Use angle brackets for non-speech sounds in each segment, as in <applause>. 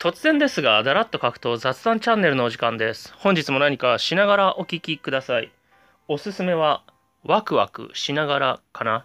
突然ですが、だらっと書くと雑談チャンネルのお時間です。本日も何かしながらお聞きください。おすすめは、ワクワクしながらかな。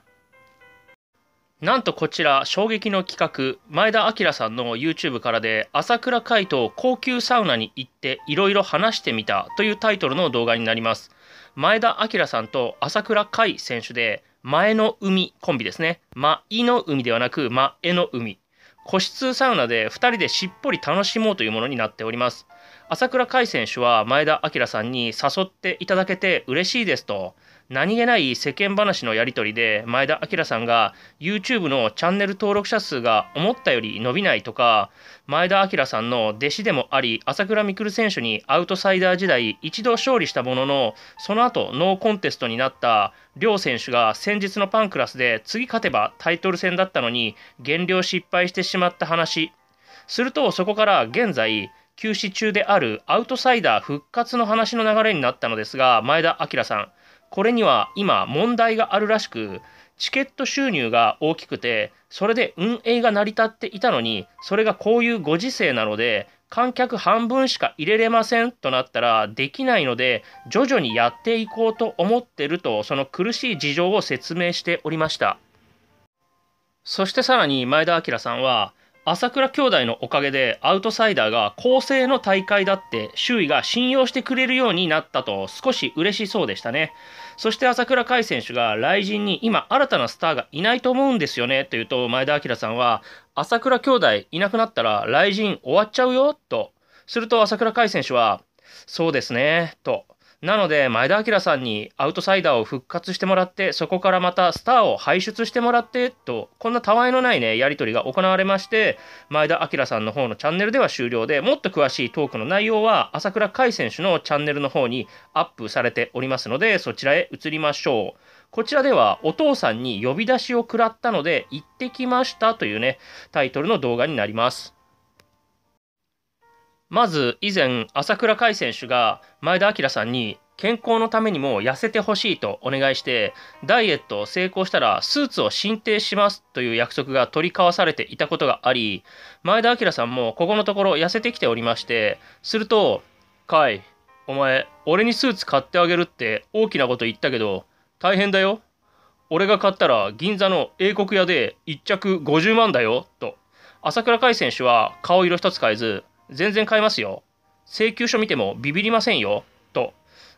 なんとこちら、衝撃の企画、前田明さんの YouTube からで、朝倉海と高級サウナに行っていろいろ話してみたというタイトルの動画になります。前田明さんと朝倉海選手で、前の海コンビですね。ま、いの海ではなく、ま、えの海個室サウナで2人でしっぽり楽しもうというものになっております朝倉海選手は前田明さんに誘っていただけて嬉しいですと何気ない世間話のやり取りで前田明さんが YouTube のチャンネル登録者数が思ったより伸びないとか前田明さんの弟子でもあり朝倉未来選手にアウトサイダー時代一度勝利したもののその後ノーコンテストになった両選手が先日のパンクラスで次勝てばタイトル戦だったのに減量失敗してしまった話するとそこから現在休止中であるアウトサイダー復活の話の流れになったのですが前田明さんこれには今問題があるらしくチケット収入が大きくてそれで運営が成り立っていたのにそれがこういうご時世なので観客半分しか入れれませんとなったらできないので徐々にやっていこうと思ってるとその苦しい事情を説明しておりましたそしてさらに前田明さんは朝倉兄弟のおかげでアウトサイダーが公正の大会だって周囲が信用してくれるようになったと少し嬉しそうでしたね。そして朝倉海選手が来陣に今新たなスターがいないと思うんですよねというと前田明さんは朝倉兄弟いなくなったら来陣終わっちゃうよとすると朝倉海選手はそうですねとなので前田明さんにアウトサイダーを復活してもらってそこからまたスターを輩出してもらってとこんなたわいのないねやり取りが行われまして前田明さんの方のチャンネルでは終了でもっと詳しいトークの内容は朝倉海選手のチャンネルの方にアップされておりますのでそちらへ移りましょう。こちらではお父さんに呼び出しを食らったので行ってきましたというねタイトルの動画になります。まず以前朝倉海選手が前田明さんに健康のためにも痩せてほしいとお願いしてダイエットを成功したらスーツを進呈しますという約束が取り交わされていたことがあり前田明さんもここのところ痩せてきておりましてすると「海お前俺にスーツ買ってあげるって大きなこと言ったけど大変だよ俺が買ったら銀座の英国屋で1着50万だよ」と朝倉海選手は顔色一つ変えず全然買えますよ。請求書見てもビビりませんよ。と。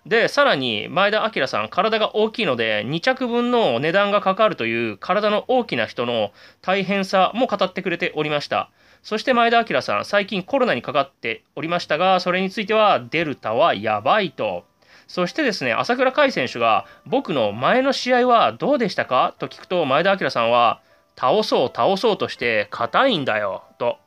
で、さらに前田明さん、体が大きいので2着分の値段がかかるという体の大きな人の大変さも語ってくれておりました。そして前田明さん、最近コロナにかかっておりましたが、それについてはデルタはやばいと。そしてですね、朝倉海選手が僕の前の試合はどうでしたかと聞くと前田明さんは倒そう倒そうとして硬いんだよと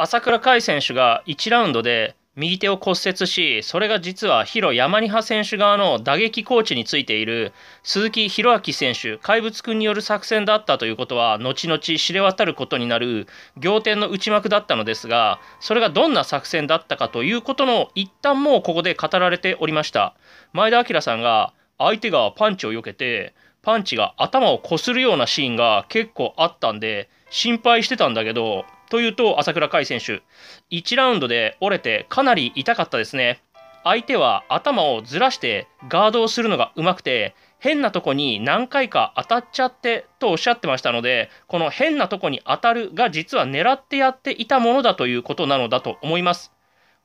朝倉海選手が1ラウンドで右手を骨折しそれが実は広山に派選手側の打撃コーチについている鈴木宏明選手怪物くんによる作戦だったということは後々知れ渡ることになる仰天の内幕だったのですがそれがどんな作戦だったかということの一端もここで語られておりました前田明さんが相手がパンチを避けてパンチが頭をこするようなシーンが結構あったんで心配してたんだけどというと、朝倉海選手、1ラウンドで折れてかなり痛かったですね。相手は頭をずらしてガードをするのがうまくて、変なとこに何回か当たっちゃってとおっしゃってましたので、この変なとこに当たるが実は狙ってやっていたものだということなのだと思います。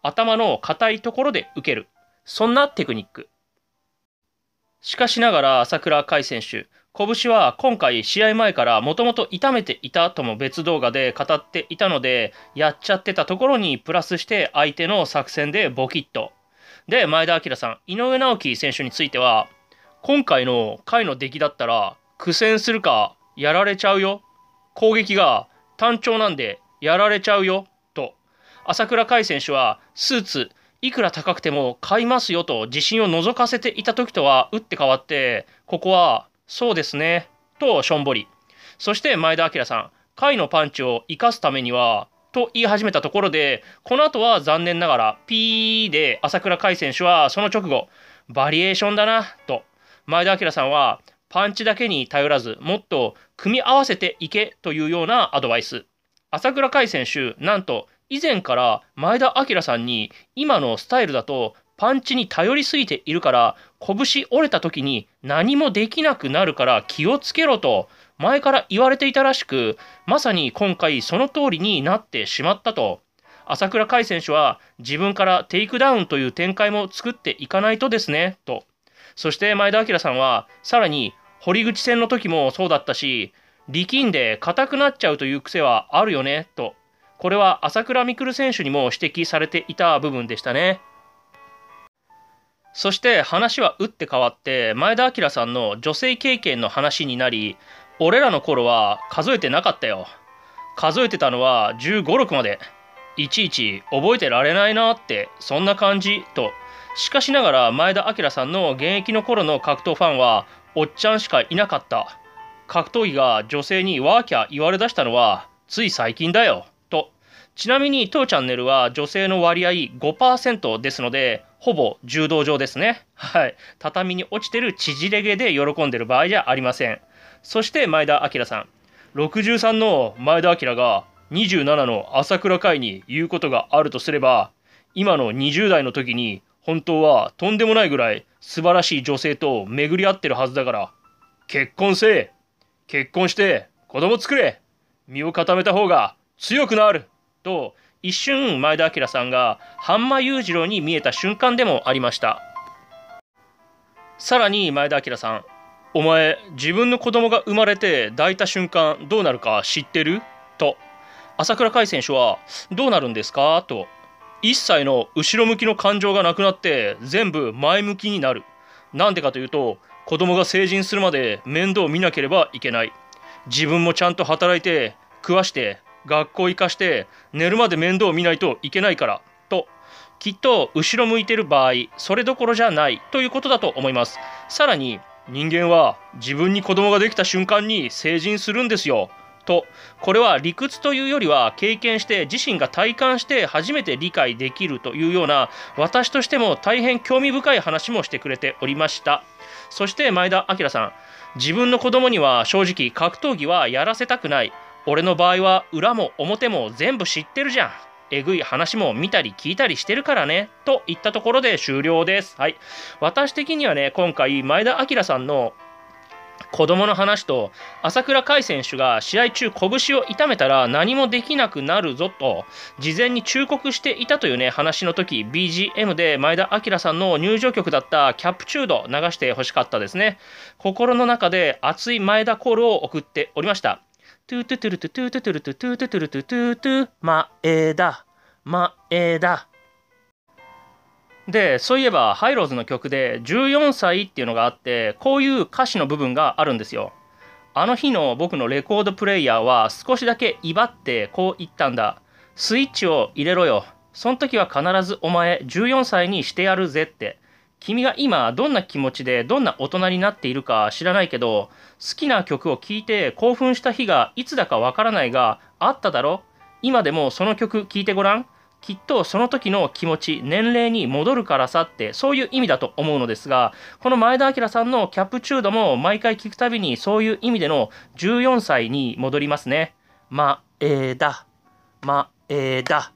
頭の硬いところで受ける。そんなテクニック。しかしながら朝倉海選手、拳は今回試合前からもともと痛めていたとも別動画で語っていたのでやっちゃってたところにプラスして相手の作戦でボキッとで前田明さん井上直樹選手については今回の回の出来だったら苦戦するかやられちゃうよ攻撃が単調なんでやられちゃうよと朝倉海選手はスーツいくら高くても買いますよと自信を覗かせていた時とは打って変わってここはそうですね。としょんぼり。そして前田明さん、貝のパンチを生かすためには、と言い始めたところで、この後は残念ながら、ピーで朝倉海選手はその直後、バリエーションだな、と。前田明さんは、パンチだけに頼らず、もっと組み合わせていけというようなアドバイス。朝倉海選手、なんと、以前から前田明さんに今のスタイルだとパンチに頼りすぎているから拳折れた時に何もできなくなるから気をつけろと前から言われていたらしくまさに今回その通りになってしまったと朝倉海選手は自分からテイクダウンという展開も作っていかないとですねとそして前田明さんはさらに堀口戦の時もそうだったし力んで硬くなっちゃうという癖はあるよねとこれは朝倉未来選手にも指摘されていた部分でしたね。そして話は打って変わって前田明さんの女性経験の話になり俺らの頃は数えてなかったよ数えてたのは1 5 6までいちいち覚えてられないなってそんな感じとしかしながら前田明さんの現役の頃の格闘ファンはおっちゃんしかいなかった格闘技が女性にワーキャー言われだしたのはつい最近だよとちなみに当チャンネルは女性の割合5%ですのでほぼ柔道場ですね。はい。畳に落ちてる縮れ毛で喜んでる場合じゃありません。そして前田明さん。63の前田明が27の朝倉海に言うことがあるとすれば、今の20代の時に本当はとんでもないぐらい素晴らしい女性と巡り合ってるはずだから、結婚せえ結婚して子供作れ身を固めた方が強くなると一瞬前田明さんが半間裕次郎に見えた瞬間でもありましたさらに前田明さん「お前自分の子供が生まれて抱いた瞬間どうなるか知ってる?」と朝倉海選手は「どうなるんですか?」と一切の後ろ向きの感情がなくなって全部前向きになるなんでかというと子供が成人するまで面倒を見なければいけない自分もちゃんと働いて食わして学校行かして寝るまで面倒を見ないといけないからときっと後ろ向いてる場合それどころじゃないということだと思いますさらに人間は自分に子供ができた瞬間に成人するんですよとこれは理屈というよりは経験して自身が体感して初めて理解できるというような私としても大変興味深い話もしてくれておりましたそして前田明さん自分の子供には正直格闘技はやらせたくない俺の場合は裏も表も全部知ってるじゃんえぐい話も見たり聞いたりしてるからねといったところで終了ですはい私的にはね今回前田明さんの子供の話と朝倉海選手が試合中拳を痛めたら何もできなくなるぞと事前に忠告していたというね話の時 BGM で前田明さんの入場曲だった「キャプチュード」流してほしかったですね心の中で熱い前田コールを送っておりましたトゥトゥトゥルトゥトゥトゥトゥルトゥトゥトゥトゥルトゥトゥトゥ前だ前だでそういえばハイローズの曲で14歳っていうのがあってこういう歌詞の部分があるんですよあの日の僕のレコードプレイヤーは少しだけ威張ってこう言ったんだスイッチを入れろよそん時は必ずお前14歳にしてやるぜって君が今どんな気持ちでどんな大人になっているか知らないけど好きな曲を聴いて興奮した日がいつだかわからないがあっただろ今でもその曲聴いてごらんきっとその時の気持ち年齢に戻るからさってそういう意味だと思うのですがこの前田明さんのキャップチュードも毎回聞くたびにそういう意味での14歳に戻りますねまえー、だまえー、だ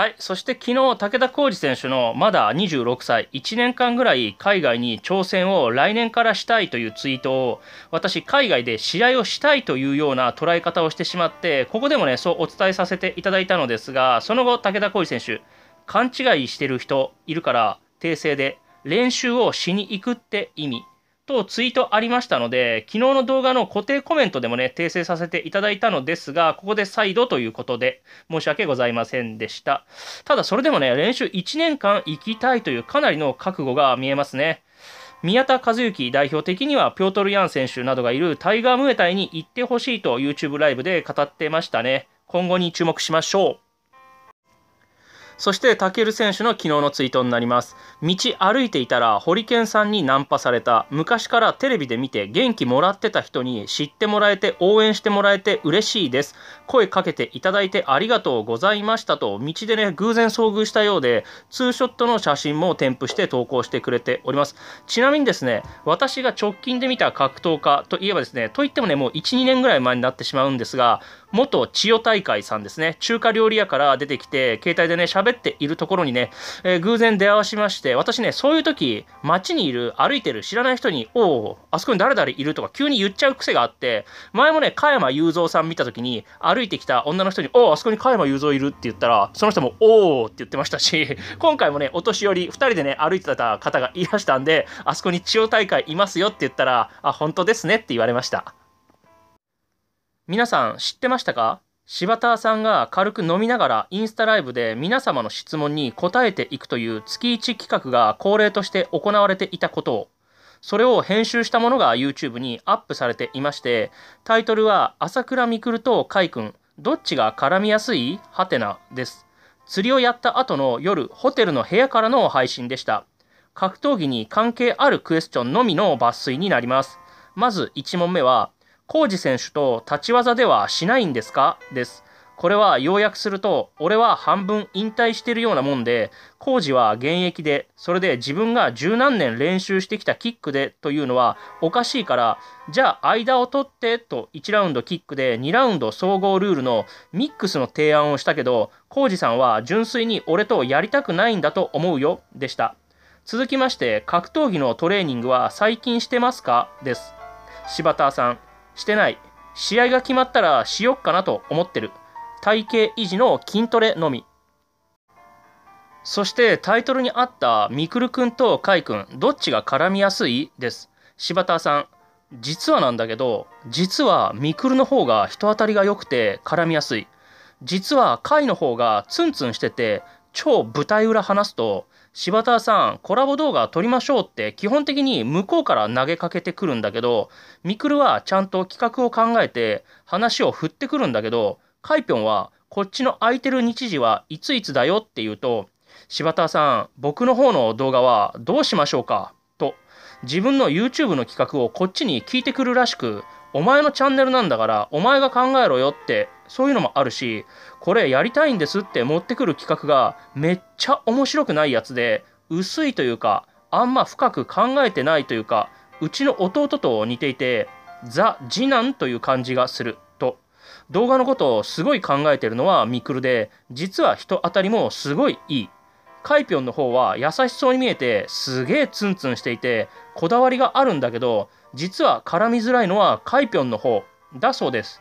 はい、そして昨日、武田浩二選手のまだ26歳、1年間ぐらい海外に挑戦を来年からしたいというツイートを、私、海外で試合をしたいというような捉え方をしてしまって、ここでもね、そうお伝えさせていただいたのですが、その後、武田浩二選手、勘違いしてる人いるから、訂正で、練習をしに行くって意味とツイートありましたので、昨日の動画の固定コメントでもね、訂正させていただいたのですが、ここで再度ということで、申し訳ございませんでした。ただそれでもね、練習1年間行きたいというかなりの覚悟が見えますね。宮田和幸代表的にはピョートル・ヤン選手などがいるタイガームエタイに行ってほしいと YouTube ライブで語ってましたね。今後に注目しましょう。そしてタケル選手の昨日のツイートになります道歩いていたらホリケンさんにナンパされた昔からテレビで見て元気もらってた人に知ってもらえて応援してもらえて嬉しいです声かけていただいてありがとうございましたと道でね偶然遭遇したようでツーショットの写真も添付して投稿してくれておりますちなみにですね私が直近で見た格闘家といえばですねといってもねもう12年ぐらい前になってしまうんですが元千代大会さんですね中華料理屋から出てきて携帯でね喋っているところにね、えー、偶然出会わしまして私ねそういう時街にいる歩いてる知らない人に「おおあそこに誰々いる」とか急に言っちゃう癖があって前もね加山雄三さん見た時に歩いてきた女の人に「おおあそこに加山雄三いる」って言ったらその人も「おお」って言ってましたし <laughs> 今回もねお年寄り2人でね歩いてた方がいらしたんであそこに千代大会いますよって言ったら「あ本当ですね」って言われました。皆さん知ってましたか柴田さんが軽く飲みながらインスタライブで皆様の質問に答えていくという月1企画が恒例として行われていたことをそれを編集したものが YouTube にアップされていましてタイトルは「朝倉未来と海君どっちが絡みやすい?」はてなです釣りをやった後の夜ホテルの部屋からの配信でした格闘技に関係あるクエスチョンのみの抜粋になりますまず1問目は浩二選手と立ち技ではしないんですかです。これは要約すると、俺は半分引退してるようなもんで、浩二は現役で、それで自分が十何年練習してきたキックでというのはおかしいから、じゃあ間を取ってと1ラウンドキックで2ラウンド総合ルールのミックスの提案をしたけど、浩二さんは純粋に俺とやりたくないんだと思うよでした。続きまして、格闘技のトレーニングは最近してますかです。柴田さん。してない試合が決まったらしよっかなと思ってる体型維持の筋トレのみそしてタイトルにあったみくるくんとかいくんどっちが絡みやすいです柴田さん実はなんだけど実はみくるの方が人当たりが良くて絡みやすい実はかいの方がツンツンしてて超舞台裏話すと柴田さんコラボ動画撮りましょうって基本的に向こうから投げかけてくるんだけどみくるはちゃんと企画を考えて話を振ってくるんだけどカイピョンはこっちの空いてる日時はいついつだよって言うと柴田さん僕の方の動画はどうしましょうかと自分の YouTube の企画をこっちに聞いてくるらしくお前のチャンネルなんだからお前が考えろよってそういうのもあるしこれやりたいんですって持ってくる企画がめっちゃ面白くないやつで薄いというかあんま深く考えてないというかうちの弟と似ていてザ・次男という感じがすると動画のことをすごい考えてるのはミクルで実は人当たりもすごいいいカイピョンの方は優しそうに見えてすげえツンツンしていてこだわりがあるんだけど実は絡みづらいのはカイピョンの方だそうです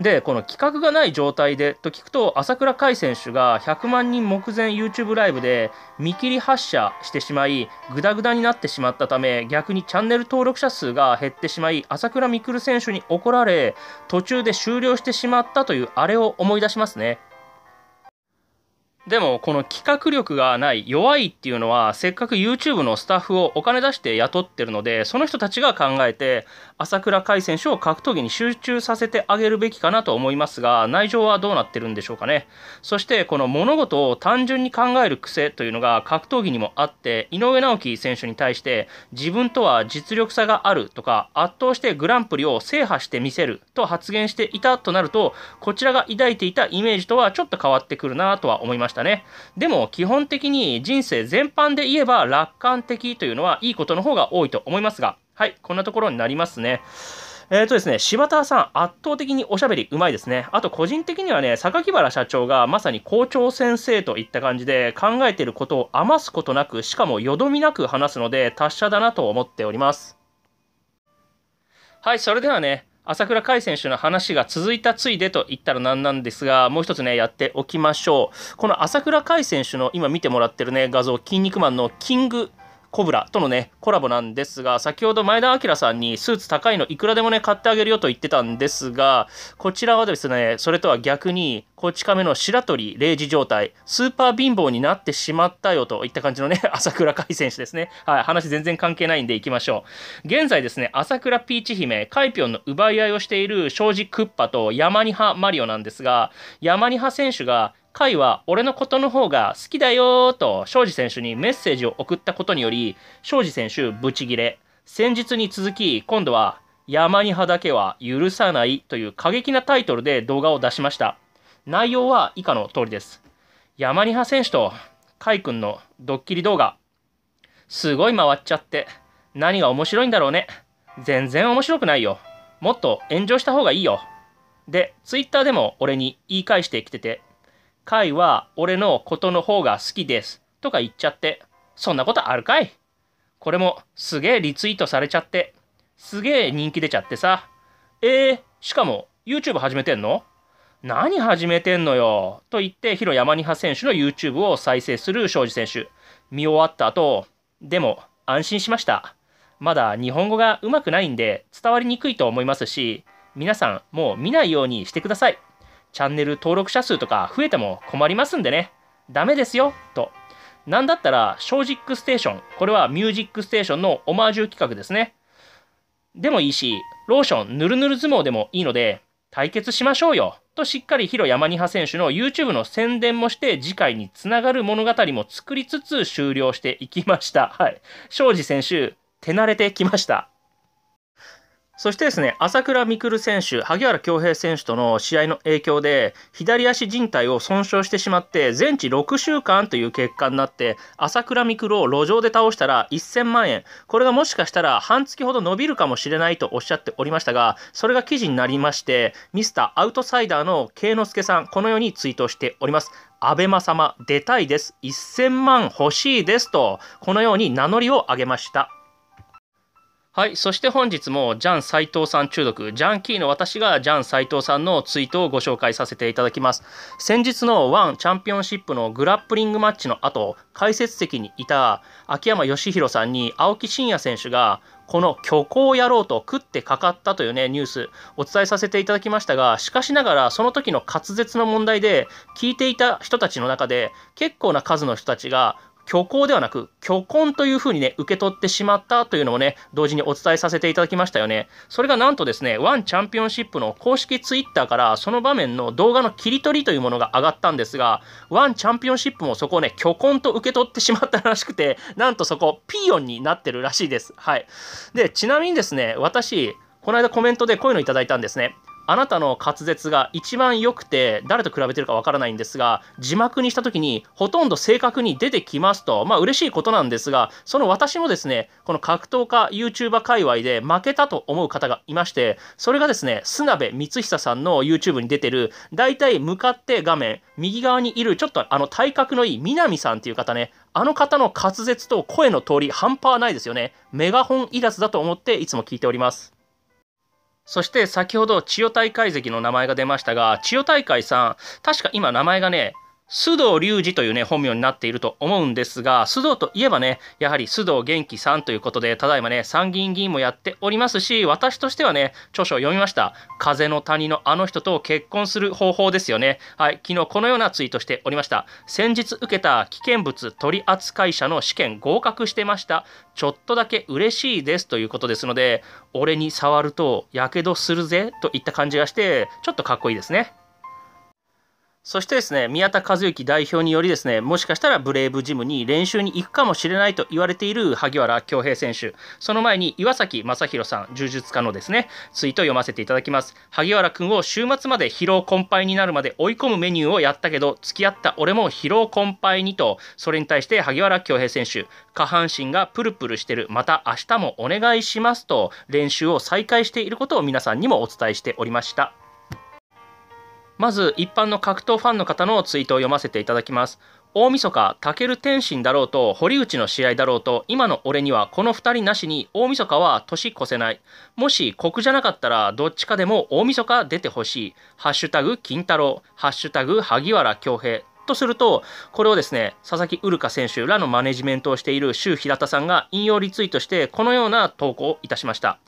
でこの企画がない状態でと聞くと朝倉海選手が100万人目前 YouTube ライブで見切り発車してしまいグダグダになってしまったため逆にチャンネル登録者数が減ってしまい朝倉未来選手に怒られ途中で終了してしまったというあれを思い出しますね。でもこの企画力がない弱いっていうのはせっかく YouTube のスタッフをお金出して雇ってるのでその人たちが考えて朝倉海選手を格闘技に集中させてあげるべきかなと思いますが内情はどうなってるんでしょうかねそしてこの物事を単純に考える癖というのが格闘技にもあって井上直樹選手に対して自分とは実力差があるとか圧倒してグランプリを制覇してみせると発言していたとなるとこちらが抱いていたイメージとはちょっと変わってくるなとは思いましたしたねでも基本的に人生全般で言えば楽観的というのはいいことの方が多いと思いますがはいこんなところになりますねえーとですね、柴田さん、圧倒的におしゃべりうまいですね。あと、個人的にはね、榊原社長がまさに校長先生といった感じで、考えていることを余すことなく、しかもよどみなく話すので、達者だなと思っております。はい、それではね、朝倉海選手の話が続いたついでと言ったら何なんですが、もう一つね、やっておきましょう。この朝倉海選手の今見てもらってるね、画像、筋肉マンのキングコブラとのね、コラボなんですが、先ほど前田明さんにスーツ高いのいくらでもね、買ってあげるよと言ってたんですが、こちらはですね、それとは逆に、こち亀の白鳥0時状態、スーパー貧乏になってしまったよといった感じのね、<laughs> 朝倉海選手ですね。はい、話全然関係ないんで行きましょう。現在ですね、朝倉ピーチ姫、カイピョンの奪い合いをしている正直クッパと山マニハマリオなんですが、山マニハ選手がカイは俺のことの方が好きだよと庄司選手にメッセージを送ったことにより庄司選手ブチギレ先日に続き今度は「山に派だけは許さない」という過激なタイトルで動画を出しました内容は以下の通りです山に派選手とカイくんのドッキリ動画すごい回っちゃって何が面白いんだろうね全然面白くないよもっと炎上した方がいいよで Twitter でも俺に言い返してきててカイは俺のことの方が好きですとか言っちゃって、そんなことあるかいこれもすげえリツイートされちゃって、すげえ人気出ちゃってさ。えー、しかも YouTube 始めてんの何始めてんのよと言ってヒロ山ニハ選手の YouTube を再生する庄司選手。見終わった後、でも安心しました。まだ日本語がうまくないんで伝わりにくいと思いますし、皆さんもう見ないようにしてください。チャンネル登録者数とか増えても困りますんでね。ダメですよ、と。なんだったら、ショージックステーション。これはミュージックステーションのオマージュ企画ですね。でもいいし、ローション、ぬるぬる相撲でもいいので、対決しましょうよ。としっかりヒロ山ニハ選手の YouTube の宣伝もして次回につながる物語も作りつつ終了していきました。はい。庄司選手、手慣れてきました。そしてですね、朝倉未来選手、萩原恭平選手との試合の影響で、左足靭帯を損傷してしまって、全治6週間という結果になって、朝倉未来を路上で倒したら1000万円、これがもしかしたら半月ほど伸びるかもしれないとおっしゃっておりましたが、それが記事になりまして、ミスターアウトサイダーの圭之助さん、このようにツイートしております。安倍マ様、出たいです。1000万欲しいですと、このように名乗りを上げました。はい、そして本日もジャン斎藤さん中毒、ジャンキーの私がジャン斎藤さんのツイートをご紹介させていただきます。先日のワンチャンピオンシップのグラップリングマッチの後、解説席にいた秋山義弘さんに青木真也選手がこの虚構やろうと食ってかかったというねニュースお伝えさせていただきましたがしかしながらその時の滑舌の問題で聞いていた人たちの中で結構な数の人たちが虚構ではなく虚婚というふうにね受け取ってしまったというのをね同時にお伝えさせていただきましたよねそれがなんとですねワンチャンピオンシップの公式 twitter からその場面の動画の切り取りというものが上がったんですがワンチャンピオンシップもそこをね虚婚と受け取ってしまったらしくてなんとそこピヨンになってるらしいですはいでちなみにですね私この間コメントでこういうのいただいたんですねあなたの滑舌が一番良くて誰と比べてるかわからないんですが字幕にした時にほとんど正確に出てきますとまあ嬉しいことなんですがその私もですねこの格闘家 YouTuber 界隈で負けたと思う方がいましてそれがですね須鍋光久さんの YouTube に出てるだいたい向かって画面右側にいるちょっとあの体格のいい南さんっていう方ねあの方の滑舌と声の通り半端ないですよねメガホンいらずだと思っていつも聞いておりますそして先ほど千代大海関の名前が出ましたが千代大海さん確か今名前がね須藤隆二というね本名になっていると思うんですが須藤といえばねやはり須藤元気さんということでただいまね参議院議員もやっておりますし私としてはね著書を読みました「風の谷のあの人と結婚する方法」ですよねはい昨日このようなツイートしておりました先日受けた危険物取扱者の試験合格してましたちょっとだけ嬉しいですということですので俺に触るとやけどするぜといった感じがしてちょっとかっこいいですねそしてですね、宮田和幸代表によりですね、もしかしたらブレイブジムに練習に行くかもしれないと言われている萩原恭平選手、その前に岩崎正宏さん、柔術家のですね、ツイートを読ませていただきます。萩原君を週末まで疲労困憊になるまで追い込むメニューをやったけど、付き合った俺も疲労困憊にと、それに対して萩原恭平選手、下半身がプルプルしてる、また明日もお願いしますと、練習を再開していることを皆さんにもお伝えしておりました。まず一般の格闘ファンの方のツイートを読ませていただきます大晦日タケル天心だろうと堀内の試合だろうと今の俺にはこの2人なしに大晦日は年越せないもし国じゃなかったらどっちかでも大晦日出てほしい「ハッシュタグ金太郎」「ハッシュタグ萩原恭平」とすると、これをですね、佐々木うるか選手らのマネジメントをしている周平田さんが引用リツイートして、このような投稿をいたしました。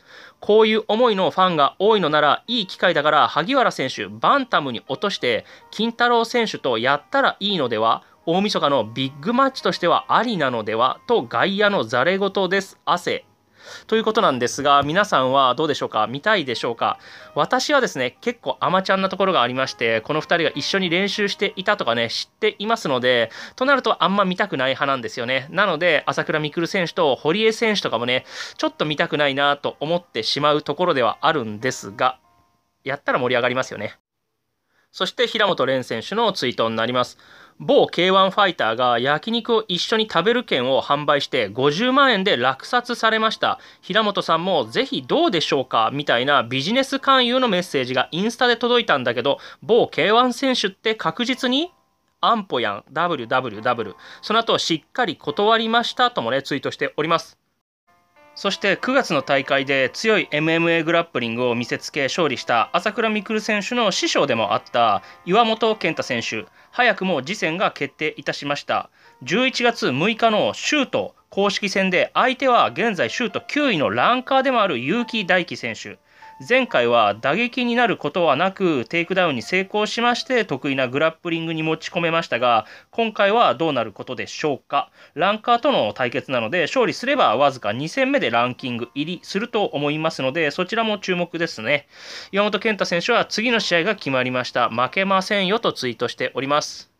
こういう思いのファンが多いのなら、いい機会だから、萩原選手、バンタムに落として、金太郎選手とやったらいいのでは大晦日のビッグマッチとしてはありなのではと外野のざれ言です。汗ということなんですが皆さんはどうでしょうか見たいでしょうか私はですね結構アマちゃんなところがありましてこの2人が一緒に練習していたとかね知っていますのでとなるとあんま見たくない派なんですよねなので朝倉未来選手と堀江選手とかもねちょっと見たくないなと思ってしまうところではあるんですがやったら盛り上がりますよね。そして平本蓮選手のツイートになります某 K1 ファイターが焼肉を一緒に食べる券を販売して50万円で落札されました平本さんもぜひどうでしょうかみたいなビジネス勧誘のメッセージがインスタで届いたんだけど某 K1 選手って確実に安保やん WWW その後しっかり断りましたともねツイートしておりますそして9月の大会で強い MMA グラップリングを見せつけ勝利した朝倉未来選手の師匠でもあった岩本健太選手早くも次戦が決定いたしました11月6日のシュート公式戦で相手は現在シュート9位のランカーでもある結城大輝選手前回は打撃になることはなくテイクダウンに成功しまして得意なグラップリングに持ち込めましたが今回はどうなることでしょうかランカーとの対決なので勝利すればわずか2戦目でランキング入りすると思いますのでそちらも注目ですね岩本健太選手は次の試合が決まりました負けませんよとツイートしております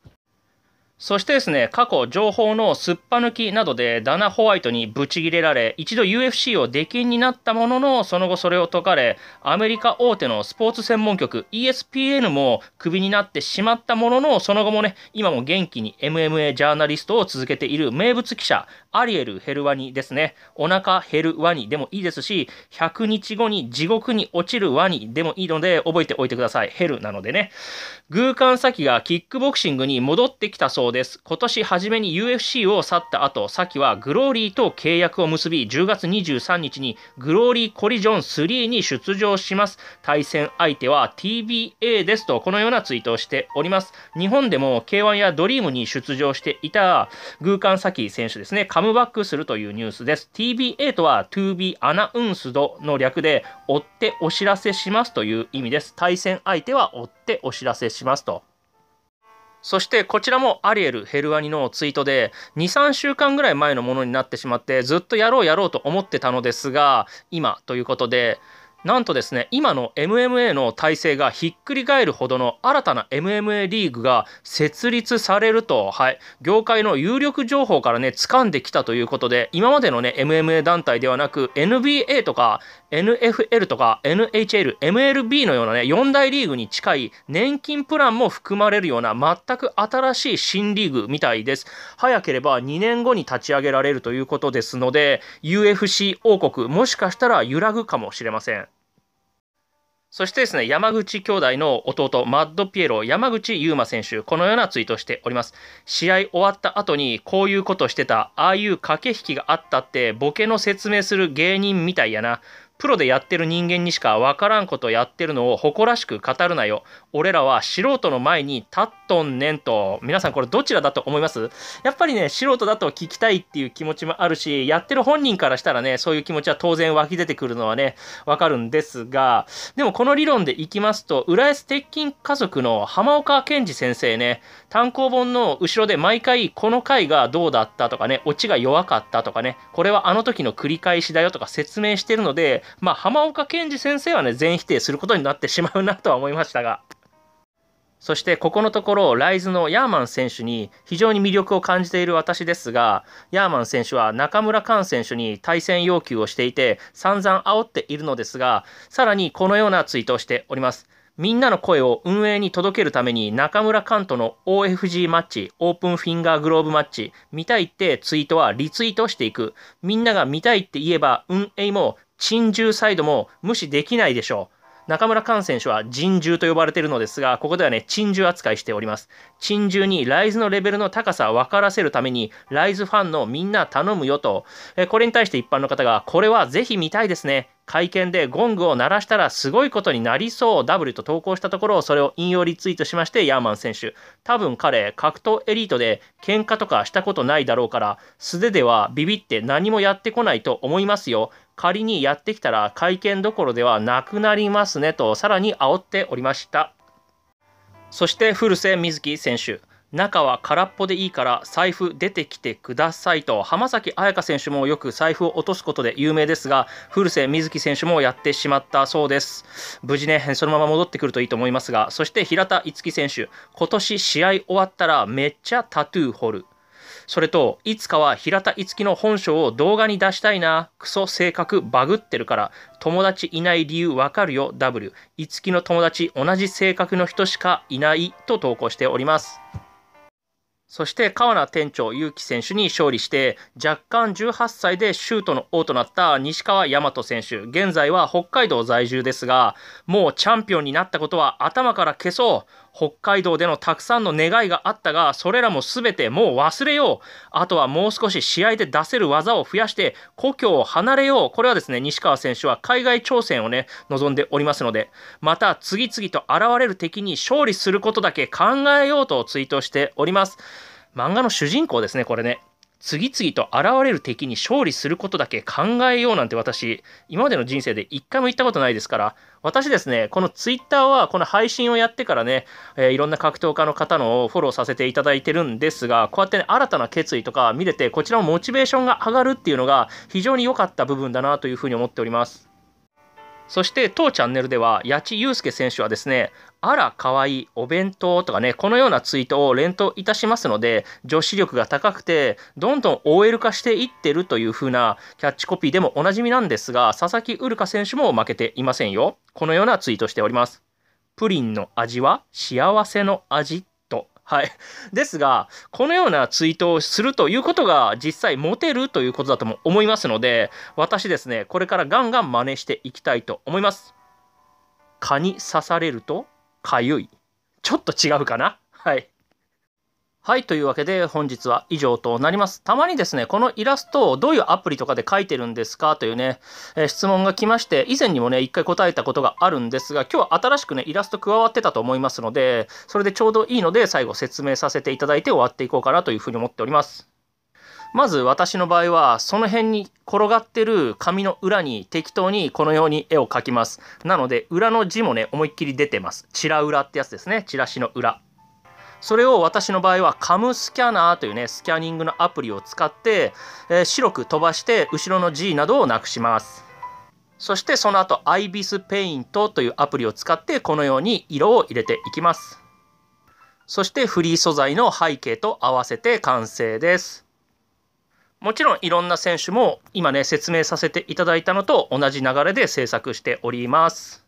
そしてですね、過去情報のすっぱ抜きなどでダナ・ホワイトにブチ切れられ、一度 UFC を出禁になったものの、その後それを解かれ、アメリカ大手のスポーツ専門局 ESPN もクビになってしまったものの、その後もね、今も元気に MMA ジャーナリストを続けている名物記者、アリエル・ヘルワニですね。お腹減るワニでもいいですし、100日後に地獄に落ちるワニでもいいので、覚えておいてください。ヘルなのでね。偶艦先がキックボクシングに戻ってきたそううです。今年初めに UFC を去った後、サキはグローリーと契約を結び、10月23日にグローリーコリジョン3に出場します。対戦相手は TBA ですと、このようなツイートをしております。日本でも K1 やドリームに出場していたグーカンサキ選手ですね、カムバックするというニュースです。TBA とは To be announced の略で、追ってお知らせしますという意味です。対戦相手は追ってお知らせしますと。そしてこちらもアリエル・ヘルワニのツイートで23週間ぐらい前のものになってしまってずっとやろうやろうと思ってたのですが今ということで。なんとですね今の MMA の体制がひっくり返るほどの新たな MMA リーグが設立されると、はい、業界の有力情報からね掴んできたということで今までのね MMA 団体ではなく NBA とか NFL とか NHL、MLB のようなね4大リーグに近い年金プランも含まれるような全く新しい新リーグみたいです早ければ2年後に立ち上げられるということですので UFC 王国もしかしたら揺らぐかもしれません。そしてですね、山口兄弟の弟、マッドピエロ、山口優馬選手、このようなツイートをしております。試合終わった後に、こういうことしてた、ああいう駆け引きがあったって、ボケの説明する芸人みたいやな。プロでやってる人間にしか分からんことやってるのを誇らしく語るなよ。俺らは素人の前に立っとんねんと皆さんこれどちらだと思いますやっぱりね素人だと聞きたいっていう気持ちもあるしやってる本人からしたらねそういう気持ちは当然湧き出てくるのはねわかるんですがでもこの理論でいきますと浦安鉄筋家族の浜岡健二先生ね単行本の後ろで毎回この回がどうだったとかねオチが弱かったとかねこれはあの時の繰り返しだよとか説明してるのでまあ浜岡健二先生はね全否定することになってしまうなとは思いましたが。そしてここのところライズのヤーマン選手に非常に魅力を感じている私ですがヤーマン選手は中村寛選手に対戦要求をしていて散々煽っているのですがさらにこのようなツイートをしておりますみんなの声を運営に届けるために中村寛との OFG マッチ、オープンフィンガーグローブマッチ、見たいってツイートはリツイートしていく。みんなが見たいって言えば運営も珍獣サイドも無視できないでしょう。中村寛選手は珍獣と呼ばれているのですが、ここではね、珍獣扱いしております。珍獣にライズのレベルの高さを分からせるために、ライズファンのみんな頼むよと、えこれに対して一般の方が、これはぜひ見たいですね。会見でゴングを鳴らしたらすごいことになりそう W と投稿したところそれを引用リツイートしましてヤーマン選手多分彼格闘エリートで喧嘩とかしたことないだろうから素手ではビビって何もやってこないと思いますよ仮にやってきたら会見どころではなくなりますねとさらに煽っておりましたそして古瀬瑞希選手中は空っぽでいいから財布出てきてくださいと浜崎彩香選手もよく財布を落とすことで有名ですが古瀬瑞希選手もやってしまったそうです無事ねそのまま戻ってくるといいと思いますがそして平田樹選手今年試合終わったらめっちゃタトゥー掘るそれと、いつかは平田樹の本性を動画に出したいな。クソ性格バグってるから。友達いない理由わかるよ。W。樹の友達同じ性格の人しかいないと投稿しております。そして川名店長勇輝選手に勝利して若干18歳でシュートの王となった西川大和選手現在は北海道在住ですがもうチャンピオンになったことは頭から消そう北海道でのたくさんの願いがあったがそれらも全てもう忘れようあとはもう少し試合で出せる技を増やして故郷を離れようこれはですね西川選手は海外挑戦をね望んでおりますのでまた次々と現れる敵に勝利することだけ考えようとツイートしております漫画の主人公ですねこれね次々と現れる敵に勝利することだけ考えようなんて私今までの人生で一回も言ったことないですから私ですねこのツイッターはこの配信をやってからね、えー、いろんな格闘家の方のフォローさせていただいてるんですがこうやってね新たな決意とか見れてこちらもモチベーションが上がるっていうのが非常に良かった部分だなというふうに思っております。そして当チャンネルでは八千祐介選手はですねあらかわいいお弁当とかねこのようなツイートを連投いたしますので女子力が高くてどんどん OL 化していってるという風なキャッチコピーでもおなじみなんですが佐々木うるか選手も負けていませんよこのようなツイートしておりますプリンの味は幸せの味はい、ですがこのようなツイートをするということが実際モテるということだとも思いますので私ですねこれからガンガン真似していきたいと思います蚊に刺されるとかゆいちょっと違うかなはいはい。というわけで、本日は以上となります。たまにですね、このイラストをどういうアプリとかで描いてるんですかというね、えー、質問が来まして、以前にもね、一回答えたことがあるんですが、今日は新しくね、イラスト加わってたと思いますので、それでちょうどいいので、最後説明させていただいて終わっていこうかなというふうに思っております。まず私の場合はその辺に転がってる紙の裏に適当にこのように絵を描きますなので裏の字もね思いっきり出てますチラ裏ってやつですねチラシの裏それを私の場合はカムスキャナーというねスキャニングのアプリを使って、えー、白く飛ばして後ろの G などをなくしますそしてその後 IBIS ペイントというアプリを使ってこのように色を入れていきますそしてフリー素材の背景と合わせて完成ですもちろんいろんな選手も今ね説明させていただいたのと同じ流れで制作しております。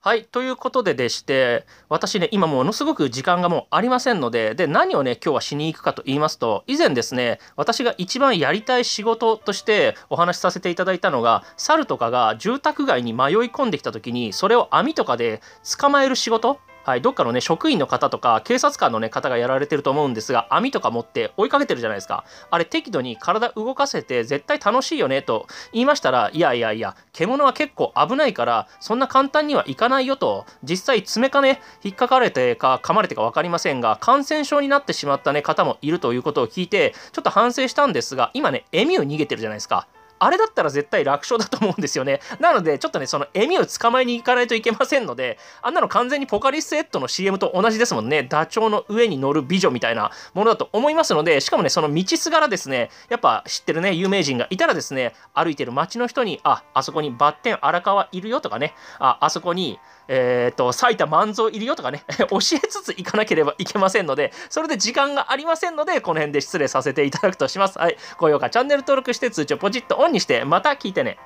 はい。ということででして、私ね、今ものすごく時間がもうありませんので、で、何をね、今日はしに行くかと言いますと、以前ですね、私が一番やりたい仕事としてお話しさせていただいたのが、猿とかが住宅街に迷い込んできた時に、それを網とかで捕まえる仕事はい、どっかのね、職員の方とか、警察官のね、方がやられてると思うんですが、網とか持って追いかけてるじゃないですか。あれ、適度に体動かせて、絶対楽しいよね、と言いましたら、いやいやいや、獣は結構危ないから、そんな簡単にはいかないよと、実際爪かね、引っかかれてか、噛まれてか分かりませんが、感染症になってしまったね、方もいるということを聞いて、ちょっと反省したんですが、今ね、エミュー逃げてるじゃないですか。あれだったら絶対楽勝だと思うんですよね。なので、ちょっとね、そのエミを捕まえに行かないといけませんので、あんなの完全にポカリスエットの CM と同じですもんね。ダチョウの上に乗る美女みたいなものだと思いますので、しかもね、その道すがらですね、やっぱ知ってるね、有名人がいたらですね、歩いてる街の人に、あ、あそこにバッテン荒川いるよとかね、あ、あそこに、えっ、ー、と、埼玉万蔵入りよとかね、<laughs> 教えつつ行かなければいけませんので、それで時間がありませんので、この辺で失礼させていただくとします。はい、高評価、チャンネル登録して通知をポチッとオンにして、また聞いてね。